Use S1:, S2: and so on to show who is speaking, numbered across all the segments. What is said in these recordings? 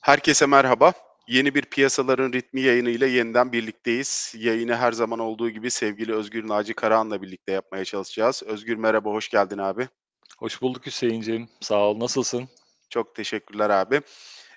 S1: Herkese
S2: merhaba. Yeni bir piyasaların ritmi yayını ile yeniden birlikteyiz. Yayını her zaman olduğu gibi sevgili Özgür Naci Karahan'la birlikte yapmaya çalışacağız. Özgür merhaba, hoş geldin abi. Hoş bulduk Hüseyin'ciğim. Sağ ol, nasılsın? Çok teşekkürler abi.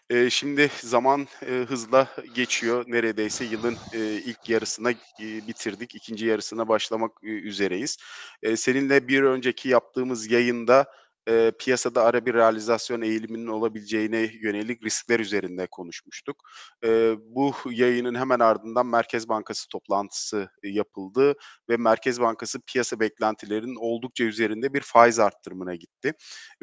S2: Ee, şimdi zaman e, hızla geçiyor. Neredeyse yılın e, ilk yarısına e, bitirdik. ikinci yarısına başlamak e, üzereyiz. E, seninle bir önceki yaptığımız yayında e, piyasada ara bir realizasyon eğiliminin olabileceğine yönelik riskler üzerinde konuşmuştuk. E, bu yayının hemen ardından Merkez Bankası toplantısı yapıldı ve Merkez Bankası piyasa beklentilerinin oldukça üzerinde bir faiz arttırımına gitti.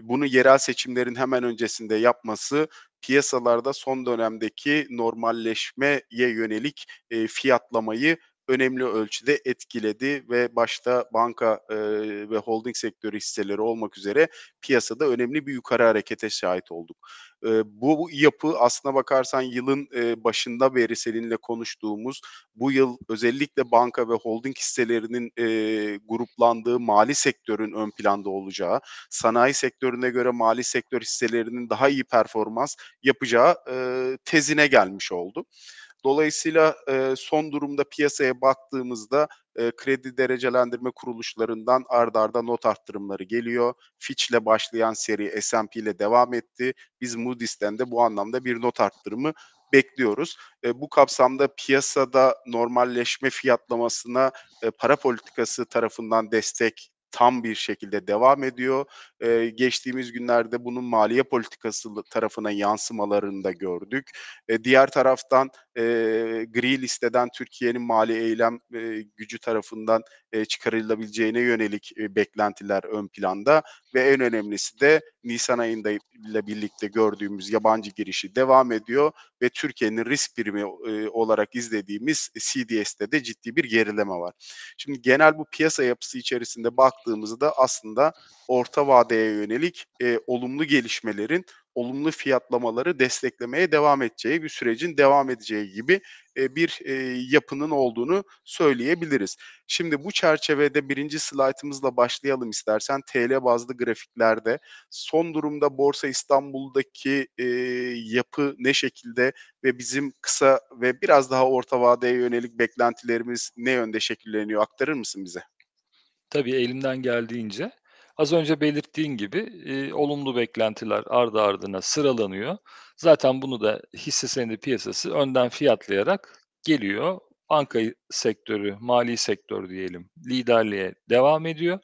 S2: Bunu yerel seçimlerin hemen öncesinde yapması piyasalarda son dönemdeki normalleşmeye yönelik e, fiyatlamayı önemli ölçüde etkiledi ve başta banka e, ve holding sektörü hisseleri olmak üzere piyasada önemli bir yukarı harekete şahit olduk. E, bu, yapı aslına bakarsan yılın e, başında beri seninle konuştuğumuz bu yıl özellikle banka ve holding hisselerinin e, gruplandığı mali sektörün ön planda olacağı, sanayi sektörüne göre mali sektör hisselerinin daha iyi performans yapacağı e, tezine gelmiş oldu. Dolayısıyla e, son durumda piyasaya baktığımızda e, kredi derecelendirme kuruluşlarından ardarda arda not arttırımları geliyor. Fitch ile başlayan seri S&P ile devam etti. Biz Moody's'ten de bu anlamda bir not arttırımı bekliyoruz. E, bu kapsamda piyasada normalleşme fiyatlamasına e, para politikası tarafından destek tam bir şekilde devam ediyor. Ee, geçtiğimiz günlerde bunun maliye politikası tarafına yansımalarını da gördük. Ee, diğer taraftan e, gri listeden Türkiye'nin mali eylem e, gücü tarafından e, çıkarılabileceğine yönelik e, beklentiler ön planda ve en önemlisi de Nisan ayında ile birlikte gördüğümüz yabancı girişi devam ediyor ve Türkiye'nin risk primi e, olarak izlediğimiz CDS'te de ciddi bir gerileme var. Şimdi genel bu piyasa yapısı içerisinde baktığımızda aslında orta vadeye yönelik olumlu gelişmelerin olumlu fiyatlamaları desteklemeye devam edeceği, bir sürecin devam edeceği gibi e, bir e, yapının olduğunu söyleyebiliriz. Şimdi bu çerçevede birinci slaytımızla başlayalım istersen. TL bazlı grafiklerde son durumda Borsa İstanbul'daki e, yapı ne şekilde ve bizim kısa ve biraz daha orta vadeye yönelik beklentilerimiz ne yönde şekilleniyor
S1: aktarır mısın bize? Tabii elimden geldiğince. Az önce belirttiğin gibi e, olumlu beklentiler ardı ardına sıralanıyor. Zaten bunu da hisse senedi piyasası önden fiyatlayarak geliyor. Banka sektörü, mali sektör diyelim liderliğe devam ediyor.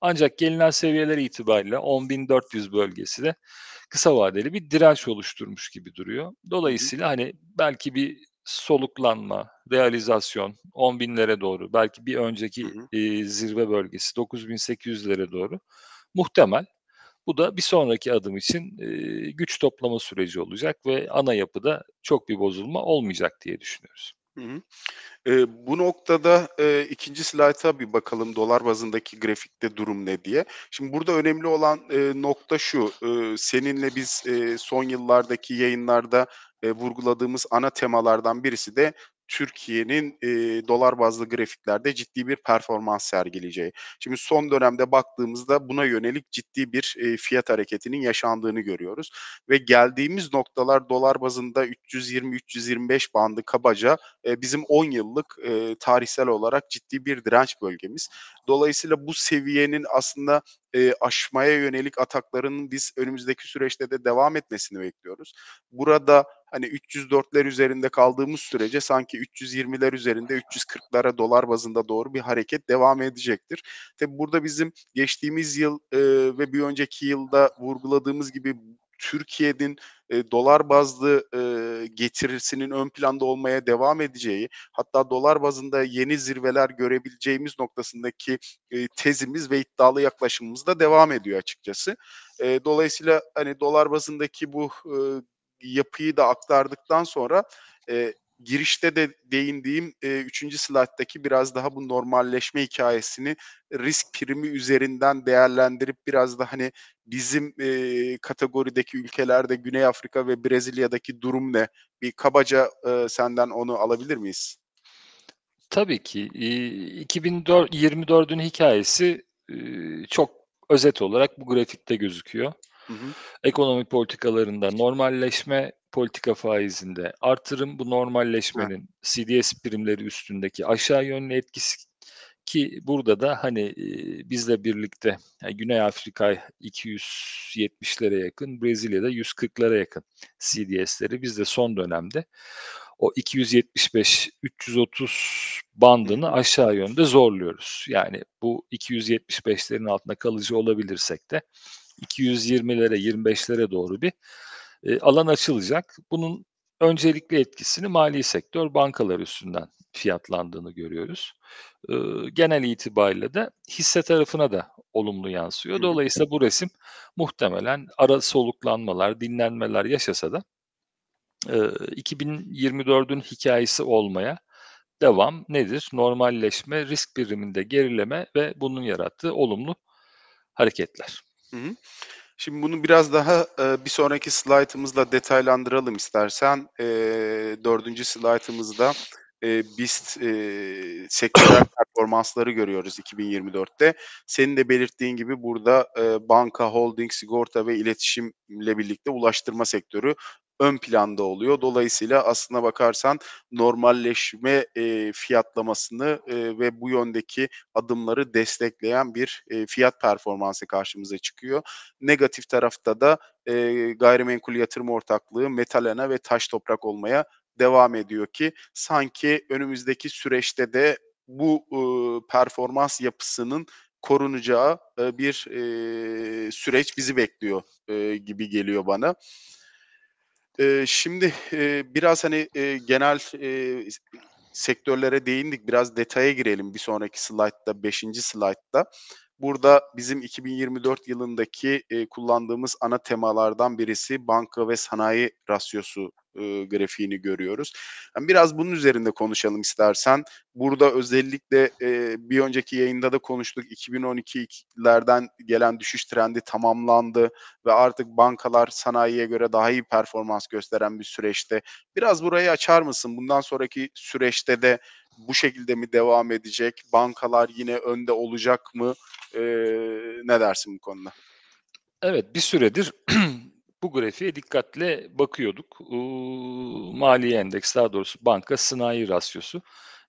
S1: Ancak gelinen seviyeler itibariyle 10.400 bölgesi de kısa vadeli bir direnç oluşturmuş gibi duruyor. Dolayısıyla hani belki bir soluklanma, realizasyon 10 binlere doğru belki bir önceki hı hı. E, zirve bölgesi 9800'lere doğru muhtemel. Bu da bir sonraki adım için e, güç toplama süreci olacak ve ana yapıda çok bir bozulma olmayacak diye düşünüyoruz.
S2: Hı hı. E, bu noktada e, ikinci slayta bir bakalım dolar bazındaki grafikte durum ne diye. Şimdi burada önemli olan e, nokta şu. E, seninle biz e, son yıllardaki yayınlarda e, vurguladığımız ana temalardan birisi de Türkiye'nin e, dolar bazlı grafiklerde ciddi bir performans sergileyeceği. Şimdi son dönemde baktığımızda buna yönelik ciddi bir e, fiyat hareketinin yaşandığını görüyoruz ve geldiğimiz noktalar dolar bazında 320-325 bandı kabaca e, bizim 10 yıllık e, tarihsel olarak ciddi bir direnç bölgemiz. Dolayısıyla bu seviyenin aslında e, aşmaya yönelik atakların biz önümüzdeki süreçte de devam etmesini bekliyoruz. Burada hani 304'ler üzerinde kaldığımız sürece sanki 320'ler üzerinde 340'lara dolar bazında doğru bir hareket devam edecektir. Tabi burada bizim geçtiğimiz yıl e, ve bir önceki yılda vurguladığımız gibi Türkiye'nin e, dolar bazlı e, getirisinin ön planda olmaya devam edeceği, hatta dolar bazında yeni zirveler görebileceğimiz noktasındaki e, tezimiz ve iddialı yaklaşımımız da devam ediyor açıkçası. E, dolayısıyla hani dolar bazındaki bu e, yapıyı da aktardıktan sonra e, girişte de değindiğim e, üçüncü slayttaki biraz daha bu normalleşme hikayesini risk primi üzerinden değerlendirip biraz da hani bizim e, kategorideki ülkelerde Güney Afrika ve Brezilya'daki durum ne? Bir kabaca e, senden onu alabilir miyiz?
S1: Tabii ki. 2024'ün hikayesi e, çok özet olarak bu grafikte gözüküyor. Ekonomik politikalarında normalleşme, politika faizinde artırım bu normalleşmenin ha. CDS primleri üstündeki aşağı yönlü etkisi ki burada da hani bizle birlikte yani Güney Afrika 270'lere yakın, Brezilya'da 140'lara yakın CDS'leri biz de son dönemde o 275-330 bandını aşağı yönde zorluyoruz. Yani bu 275'lerin altında kalıcı olabilirsek de 220'lere 25'lere doğru bir e, alan açılacak. Bunun öncelikli etkisini mali sektör bankalar üstünden fiyatlandığını görüyoruz. E, genel itibariyle de hisse tarafına da olumlu yansıyor. Dolayısıyla bu resim muhtemelen ara soluklanmalar, dinlenmeler yaşasa da e, 2024'ün hikayesi olmaya devam nedir? Normalleşme, risk biriminde gerileme ve bunun yarattığı olumlu hareketler. Hı hı.
S2: Şimdi bunu biraz daha e, bir sonraki slaytımızla detaylandıralım istersen. E, dördüncü slaytımızda e, BIST e, sektörel performansları görüyoruz 2024'te. Senin de belirttiğin gibi burada e, banka, holding, sigorta ve iletişimle birlikte ulaştırma sektörü ön planda oluyor. Dolayısıyla aslına bakarsan normalleşme e, fiyatlamasını e, ve bu yöndeki adımları destekleyen bir e, fiyat performansı karşımıza çıkıyor. Negatif tarafta da e, gayrimenkul yatırım ortaklığı metalena ve taş toprak olmaya devam ediyor ki sanki önümüzdeki süreçte de bu e, performans yapısının korunacağı e, bir e, süreç bizi bekliyor e, gibi geliyor bana. E, şimdi e, biraz hani e, genel e, sektörlere değindik. Biraz detaya girelim bir sonraki slaytta, beşinci slaytta. Burada bizim 2024 yılındaki e, kullandığımız ana temalardan birisi banka ve sanayi rasyosu e, grafiğini görüyoruz. Yani biraz bunun üzerinde konuşalım istersen. Burada özellikle e, bir önceki yayında da konuştuk. 2012'lerden gelen düşüş trendi tamamlandı ve artık bankalar sanayiye göre daha iyi performans gösteren bir süreçte. Biraz burayı açar mısın? Bundan sonraki süreçte de bu şekilde mi devam edecek? Bankalar yine önde olacak mı? Ee, ne dersin bu konuda?
S1: Evet bir süredir bu grafiğe dikkatle bakıyorduk. E, mali endeks daha doğrusu banka sınai rasyosu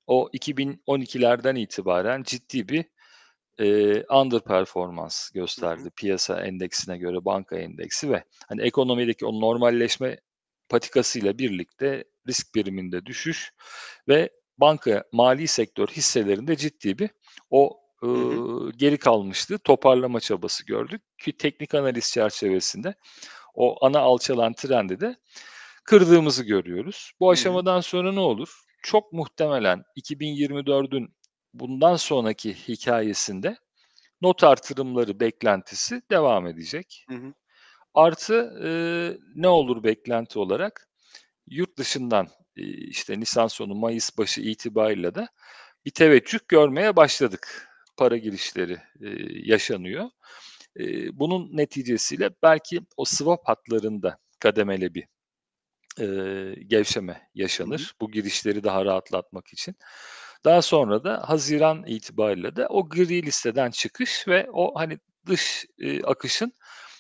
S1: o 2012'lerden itibaren ciddi bir e, under performans gösterdi piyasa endeksine göre banka endeksi ve hani ekonomideki o normalleşme patikasıyla birlikte risk biriminde düşüş ve banka mali sektör hisselerinde ciddi bir o hı hı. geri kalmıştı toparlama çabası gördük ki teknik analiz çerçevesinde o ana alçalan trendi de kırdığımızı görüyoruz. Bu aşamadan sonra ne olur? Çok muhtemelen 2024'ün bundan sonraki hikayesinde not artırımları beklentisi devam edecek. Hı hı. Artı e, ne olur beklenti olarak? Yurt dışından e, işte Nisan sonu Mayıs başı itibariyle de bir teveccüh görmeye başladık. Para girişleri e, yaşanıyor. Ee, bunun neticesiyle belki o swap hatlarında kademeli bir e, gevşeme yaşanır. Bu girişleri daha rahatlatmak için. Daha sonra da Haziran itibariyle de o gri listeden çıkış ve o hani dış e, akışın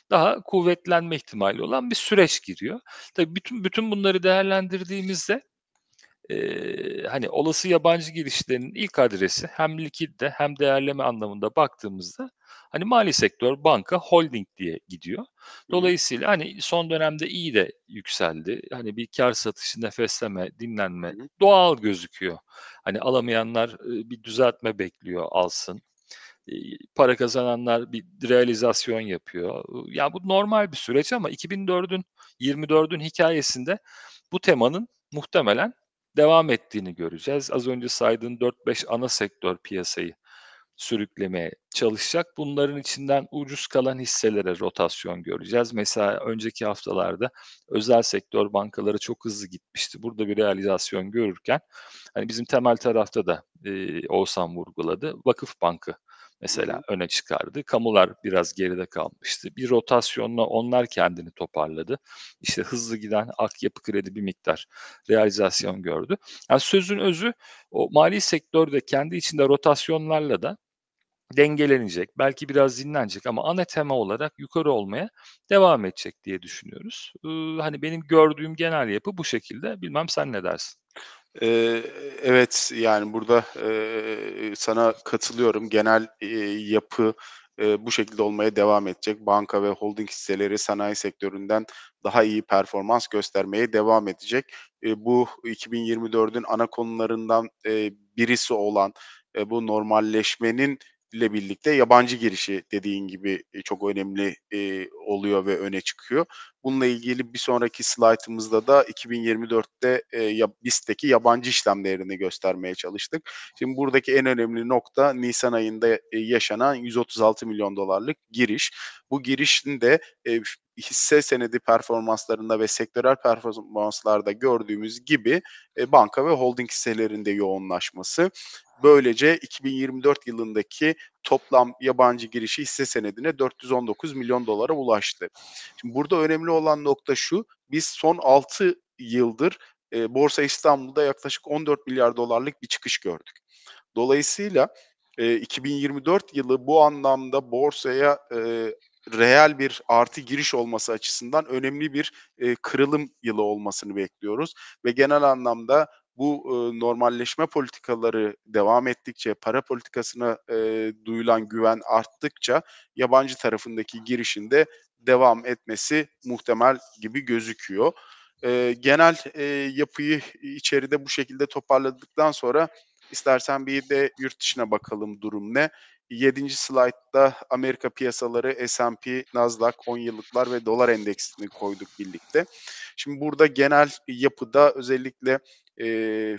S1: daha kuvvetlenme ihtimali olan bir süreç giriyor. Tabii bütün bütün bunları değerlendirdiğimizde e, hani olası yabancı girişlerinin ilk adresi hem likidde hem değerleme anlamında baktığımızda Hani mali sektör, banka, holding diye gidiyor. Dolayısıyla hani son dönemde iyi de yükseldi. Hani bir kar satışı, nefesleme, dinlenme doğal gözüküyor. Hani alamayanlar bir düzeltme bekliyor alsın para kazananlar bir realizasyon yapıyor. Ya bu normal bir süreç ama 2004'ün 24'ün hikayesinde bu temanın muhtemelen devam ettiğini göreceğiz. Az önce saydığın 4-5 ana sektör piyasayı sürüklemeye çalışacak. Bunların içinden ucuz kalan hisselere rotasyon göreceğiz. Mesela önceki haftalarda özel sektör bankaları çok hızlı gitmişti. Burada bir realizasyon görürken hani bizim temel tarafta da e, Oğuzhan vurguladı. Vakıf Bankı mesela öne çıkardı. Kamular biraz geride kalmıştı. Bir rotasyonla onlar kendini toparladı. İşte hızlı giden Akyapı Kredi bir miktar realizasyon gördü. Yani sözün özü o mali sektörde kendi içinde rotasyonlarla da dengelenecek. Belki biraz dinlenecek ama ana tema olarak yukarı olmaya devam edecek diye düşünüyoruz. Ee, hani benim gördüğüm genel yapı bu şekilde. Bilmem sen ne dersin? Ee, evet
S2: yani burada
S1: e, sana
S2: katılıyorum. Genel e, yapı e, bu şekilde olmaya devam edecek. Banka ve holding hisseleri sanayi sektöründen daha iyi performans göstermeye devam edecek. E, bu 2024'ün ana konularından e, birisi olan e, bu normalleşmenin ile birlikte yabancı girişi dediğin gibi e, çok önemli e, oluyor ve öne çıkıyor. Bununla ilgili bir sonraki slaytımızda da 2024'te e, BIST'teki yabancı işlem değerini göstermeye çalıştık. Şimdi buradaki en önemli nokta Nisan ayında e, yaşanan 136 milyon dolarlık giriş. Bu girişin de e, hisse senedi performanslarında ve sektörel performanslarda gördüğümüz gibi e, banka ve holding hisselerinde yoğunlaşması Böylece 2024 yılındaki toplam yabancı girişi hisse senedine 419 milyon dolara ulaştı. Şimdi burada önemli olan nokta şu. Biz son 6 yıldır e, Borsa İstanbul'da yaklaşık 14 milyar dolarlık bir çıkış gördük. Dolayısıyla e, 2024 yılı bu anlamda borsaya e, reel bir artı giriş olması açısından önemli bir e, kırılım yılı olmasını bekliyoruz ve genel anlamda bu e, normalleşme politikaları devam ettikçe, para politikasına e, duyulan güven arttıkça yabancı tarafındaki girişinde devam etmesi muhtemel gibi gözüküyor. E, genel e, yapıyı içeride bu şekilde toparladıktan sonra istersen bir de yurt dışına bakalım durum ne. 7. slaytta Amerika piyasaları S&P, Nasdaq 10 yıllıklar ve dolar endeksini koyduk birlikte. Şimdi burada genel yapıda özellikle e,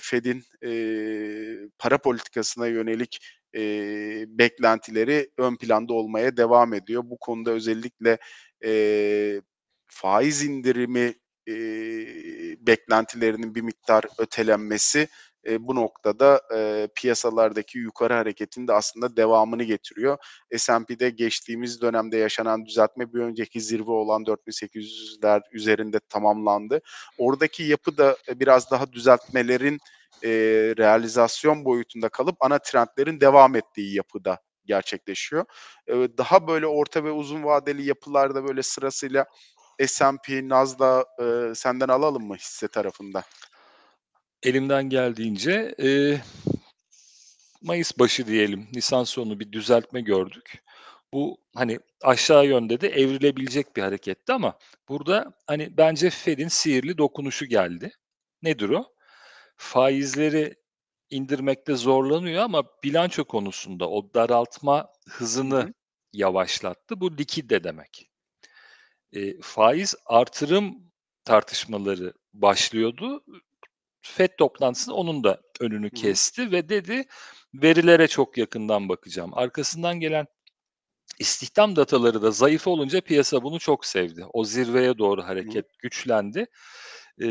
S2: Fed'in e, para politikasına yönelik e, beklentileri ön planda olmaya devam ediyor. Bu konuda özellikle e, faiz indirimi e, beklentilerinin bir miktar ötelenmesi e, bu noktada e, piyasalardaki yukarı hareketin de aslında devamını getiriyor. S&P'de geçtiğimiz dönemde yaşanan düzeltme bir önceki zirve olan 4800'ler üzerinde tamamlandı. Oradaki yapı da biraz daha düzeltmelerin e, realizasyon boyutunda kalıp ana trendlerin devam ettiği yapıda gerçekleşiyor. E, daha böyle orta ve uzun vadeli yapılarda böyle sırasıyla S&P, Nasdaq e, senden alalım mı hisse tarafında?
S1: elimden geldiğince e, Mayıs başı diyelim, Nisan sonu bir düzeltme gördük. Bu hani aşağı yönde de evrilebilecek bir hareketti ama burada hani bence Fed'in sihirli dokunuşu geldi. Nedir o? Faizleri indirmekte zorlanıyor ama bilanço konusunda o daraltma hızını Hı. yavaşlattı. Bu likide demek. E, faiz artırım tartışmaları başlıyordu. FED toplantısında onun da önünü kesti ve dedi verilere çok yakından bakacağım. Arkasından gelen istihdam dataları da zayıf olunca piyasa bunu çok sevdi. O zirveye doğru hareket Hı. güçlendi. Ee,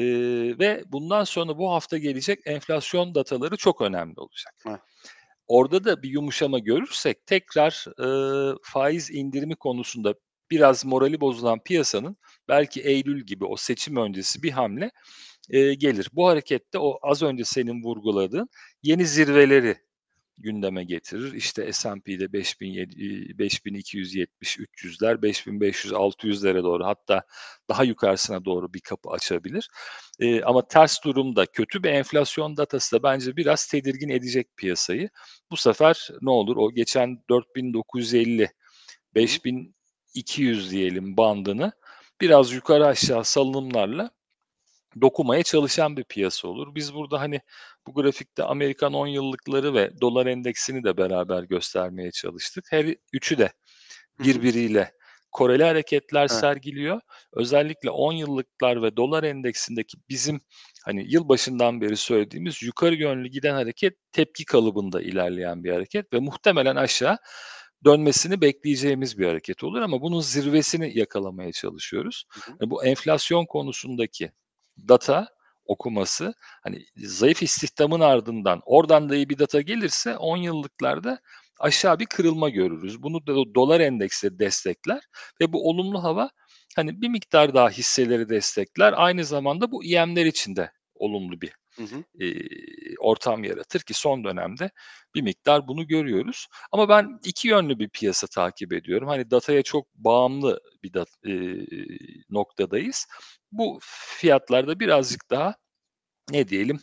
S1: ve bundan sonra bu hafta gelecek enflasyon dataları çok önemli olacak. Hı. Orada da bir yumuşama görürsek tekrar e, faiz indirimi konusunda biraz morali bozulan piyasanın belki Eylül gibi o seçim öncesi bir hamle e, gelir. Bu harekette o az önce senin vurguladığın yeni zirveleri gündeme getirir. İşte S&P'de 5270, 300'ler, 5500, 600'lere doğru hatta daha yukarısına doğru bir kapı açabilir. Ee, ama ters durumda kötü bir enflasyon datası da bence biraz tedirgin edecek piyasayı. Bu sefer ne olur? O geçen 4950, 5200 diyelim bandını biraz yukarı aşağı salınımlarla dokumaya çalışan bir piyasa olur. Biz burada hani bu grafikte Amerikan 10 yıllıkları ve dolar endeksini de beraber göstermeye çalıştık. Her üçü de birbiriyle koreli hareketler evet. sergiliyor. Özellikle 10 yıllıklar ve dolar endeksindeki bizim hani yıl başından beri söylediğimiz yukarı yönlü giden hareket tepki kalıbında ilerleyen bir hareket ve muhtemelen aşağı dönmesini bekleyeceğimiz bir hareket olur ama bunun zirvesini yakalamaya çalışıyoruz. Hı hı. Bu enflasyon konusundaki data okuması hani zayıf istihdamın ardından oradan da iyi bir data gelirse 10 yıllıklarda aşağı bir kırılma görürüz. Bunu da dolar endeksi destekler ve bu olumlu hava hani bir miktar daha hisseleri destekler. Aynı zamanda bu İEM'ler için de olumlu bir hı E, ortam yaratır ki son dönemde bir miktar bunu görüyoruz. Ama ben iki yönlü bir piyasa takip ediyorum. Hani dataya çok bağımlı bir dat, e, noktadayız. Bu fiyatlarda birazcık daha ne diyelim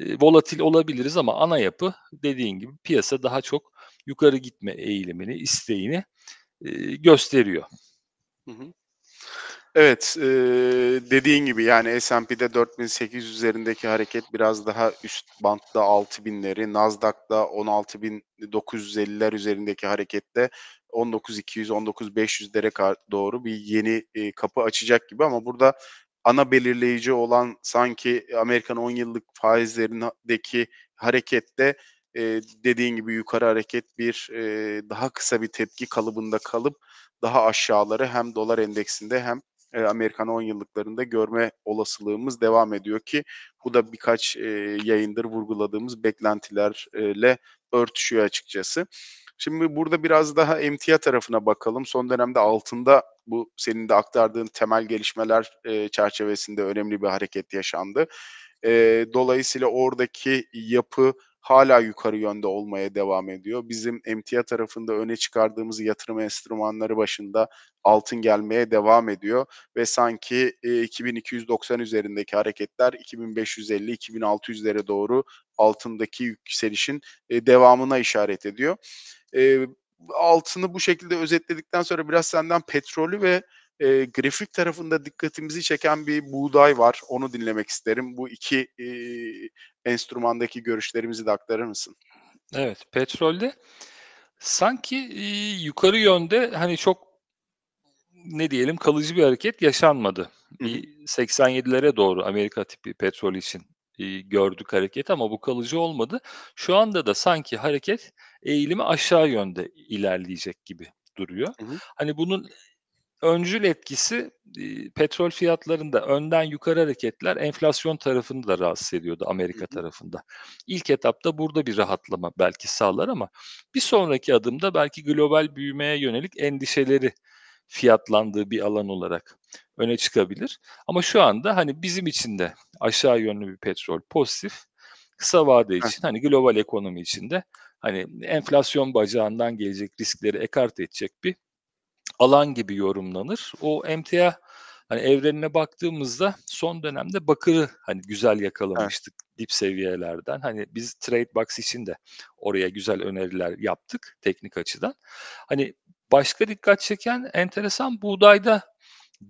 S1: e, volatil olabiliriz ama ana yapı dediğin gibi piyasa daha çok yukarı gitme eğilimini, isteğini e, gösteriyor.
S2: Hı hı. Evet, e, dediğin gibi yani S&P'de 4800 üzerindeki hareket biraz daha üst bantta 6000'leri, Nasdaq'da 16950'ler üzerindeki harekette 19200 19500'lere doğru bir yeni e, kapı açacak gibi ama burada ana belirleyici olan sanki Amerikan 10 yıllık faizlerindeki harekette e, dediğin gibi yukarı hareket bir e, daha kısa bir tepki kalıbında kalıp daha aşağıları hem dolar endeksinde hem e, Amerikan 10 yıllıklarında görme olasılığımız devam ediyor ki bu da birkaç e, yayındır vurguladığımız beklentilerle örtüşüyor açıkçası. Şimdi burada biraz daha emtia tarafına bakalım. Son dönemde altında bu senin de aktardığın temel gelişmeler e, çerçevesinde önemli bir hareket yaşandı. E, dolayısıyla oradaki yapı hala yukarı yönde olmaya devam ediyor. Bizim emtia tarafında öne çıkardığımız yatırım enstrümanları başında altın gelmeye devam ediyor ve sanki 2290 e, üzerindeki hareketler 2550-2600'lere doğru altındaki yükselişin e, devamına işaret ediyor. E, altını bu şekilde özetledikten sonra biraz senden petrolü ve e, grafik tarafında dikkatimizi çeken bir buğday var. Onu dinlemek isterim. Bu iki e, enstrümandaki görüşlerimizi de aktarır mısın?
S1: Evet, petrolde sanki e, yukarı yönde hani çok ne diyelim kalıcı bir hareket yaşanmadı. Bir 87'lere doğru Amerika tipi petrol için e, gördük hareket ama bu kalıcı olmadı. Şu anda da sanki hareket eğilimi aşağı yönde ilerleyecek gibi duruyor. Hı hı. Hani bunun öncül etkisi e, petrol fiyatlarında önden yukarı hareketler enflasyon tarafını da rahatsız ediyordu Amerika tarafında. İlk etapta burada bir rahatlama belki sağlar ama bir sonraki adımda belki global büyümeye yönelik endişeleri fiyatlandığı bir alan olarak öne çıkabilir. Ama şu anda hani bizim için de aşağı yönlü bir petrol pozitif. Kısa vade için hani global ekonomi içinde hani enflasyon bacağından gelecek riskleri ekart edecek bir alan gibi yorumlanır. O emtia hani evrenine baktığımızda son dönemde bakırı hani güzel yakalamıştık evet. dip seviyelerden. Hani biz trade box için de oraya güzel öneriler yaptık teknik açıdan. Hani başka dikkat çeken enteresan buğdayda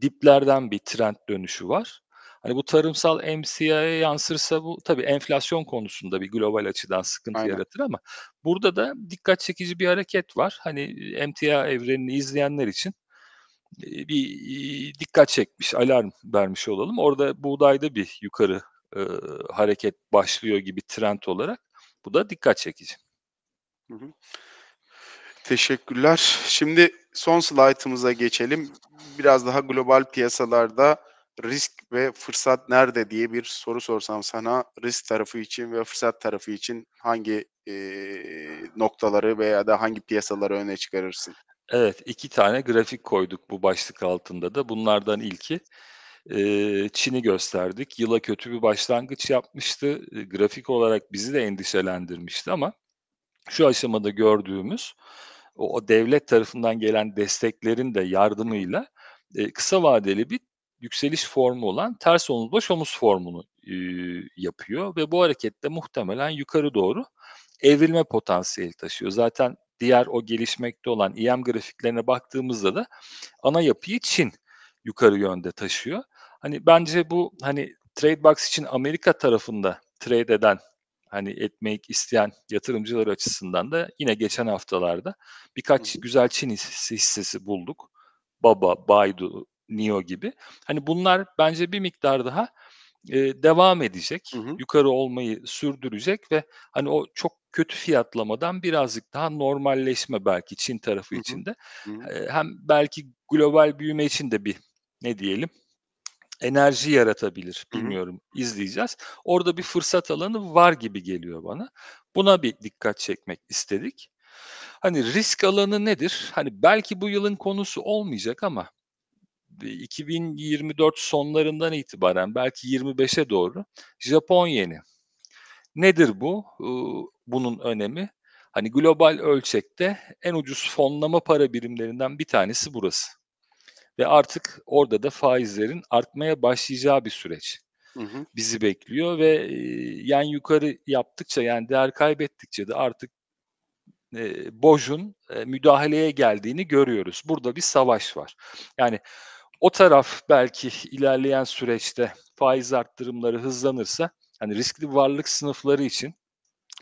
S1: diplerden bir trend dönüşü var. Hani bu tarımsal emsiyaya yansırsa bu tabii enflasyon konusunda bir global açıdan sıkıntı Aynen. yaratır ama burada da dikkat çekici bir hareket var. Hani emtia evrenini izleyenler için bir dikkat çekmiş, alarm vermiş olalım. Orada buğdayda bir yukarı e, hareket başlıyor gibi trend olarak. Bu da dikkat çekici.
S2: Hı hı. Teşekkürler. Şimdi son slaytımıza geçelim. Biraz daha global piyasalarda risk ve fırsat nerede diye bir soru sorsam sana risk tarafı için ve fırsat tarafı için hangi e, noktaları veya da hangi piyasaları öne çıkarırsın?
S1: Evet iki tane grafik koyduk bu başlık altında da bunlardan ilki e, Çin'i gösterdik. Yıla kötü bir başlangıç yapmıştı. grafik olarak bizi de endişelendirmişti ama şu aşamada gördüğümüz o, o devlet tarafından gelen desteklerin de yardımıyla e, kısa vadeli bir yükseliş formu olan ters omuz baş omuz formunu e, yapıyor ve bu harekette muhtemelen yukarı doğru evrilme potansiyeli taşıyor. Zaten diğer o gelişmekte olan IM grafiklerine baktığımızda da ana yapıyı Çin yukarı yönde taşıyor. Hani bence bu hani Tradebox için Amerika tarafında trade eden hani etmek isteyen yatırımcılar açısından da yine geçen haftalarda birkaç güzel Çin hissesi, hissesi bulduk. Baba, Baidu, Neo gibi. Hani bunlar bence bir miktar daha e, devam edecek. Hı hı. Yukarı olmayı sürdürecek ve hani o çok kötü fiyatlamadan birazcık daha normalleşme belki Çin tarafı hı hı. içinde. hem belki global büyüme için de bir ne diyelim enerji yaratabilir. Bilmiyorum Hı-hı. izleyeceğiz. Orada bir fırsat alanı var gibi geliyor bana. Buna bir dikkat çekmek istedik. Hani risk alanı nedir? Hani belki bu yılın konusu olmayacak ama 2024 sonlarından itibaren belki 25'e doğru Japon yeni. Nedir bu? Bunun önemi. Hani global ölçekte en ucuz fonlama para birimlerinden bir tanesi burası. Ve artık orada da faizlerin artmaya başlayacağı bir süreç hı hı. bizi bekliyor ve yani yukarı yaptıkça yani değer kaybettikçe de artık e, Boj'un e, müdahaleye geldiğini görüyoruz. Burada bir savaş var. Yani o taraf belki ilerleyen süreçte faiz arttırımları hızlanırsa hani riskli varlık sınıfları için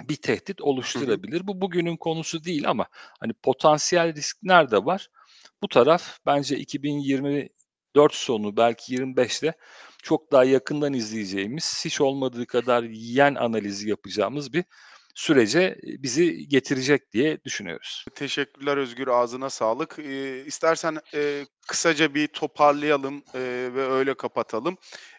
S1: bir tehdit oluşturabilir. Bu bugünün konusu değil ama hani potansiyel risk nerede var? Bu taraf bence 2024 sonu belki 25'te çok daha yakından izleyeceğimiz, hiç olmadığı kadar yen analizi yapacağımız bir sürece e, bizi getirecek diye düşünüyoruz.
S2: Teşekkürler Özgür, ağzına sağlık. Ee, istersen e, kısaca bir toparlayalım e, ve öyle kapatalım.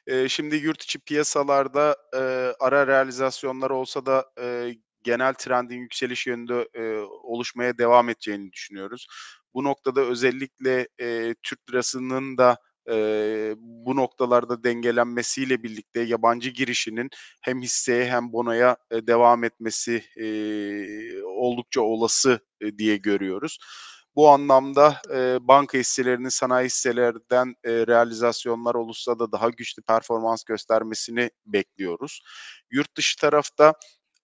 S2: E, şimdi yurt içi piyasalarda e, ara realizasyonlar olsa da e, genel trendin yükseliş yönünde e, oluşmaya devam edeceğini düşünüyoruz. Bu noktada özellikle e, Türk lirasının da e, bu noktalarda dengelenmesiyle birlikte yabancı girişinin hem hisseye hem bonoya e, devam etmesi e, oldukça olası e, diye görüyoruz. Bu anlamda e, banka hisselerinin sanayi hisselerden e, realizasyonlar olursa da daha güçlü performans göstermesini bekliyoruz. Yurt dışı tarafta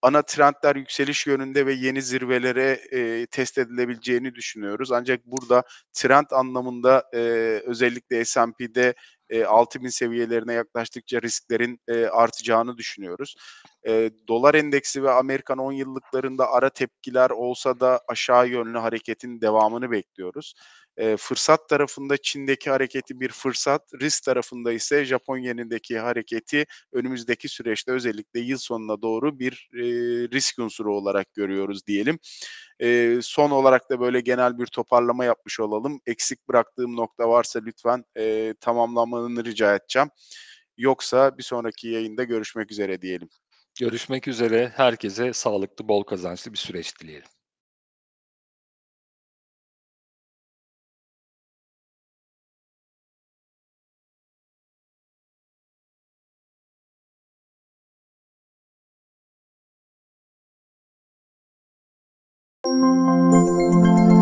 S2: ana trendler yükseliş yönünde ve yeni zirvelere e, test edilebileceğini düşünüyoruz. Ancak burada trend anlamında e, özellikle S&P'de e, 6000 seviyelerine yaklaştıkça risklerin e, artacağını düşünüyoruz. E, dolar endeksi ve Amerikan 10 yıllıklarında ara tepkiler olsa da aşağı yönlü hareketin devamını bekliyoruz. E, fırsat tarafında Çin'deki hareketi bir fırsat, risk tarafında ise Japonya'nındaki hareketi önümüzdeki süreçte özellikle yıl sonuna doğru bir e, risk unsuru olarak görüyoruz diyelim. E, son olarak da böyle genel bir toparlama yapmış olalım. Eksik bıraktığım nokta varsa lütfen e, tamamlamanı rica edeceğim. Yoksa bir sonraki yayında görüşmek üzere diyelim.
S1: Görüşmek üzere. Herkese sağlıklı, bol kazançlı bir süreç dileyelim. Música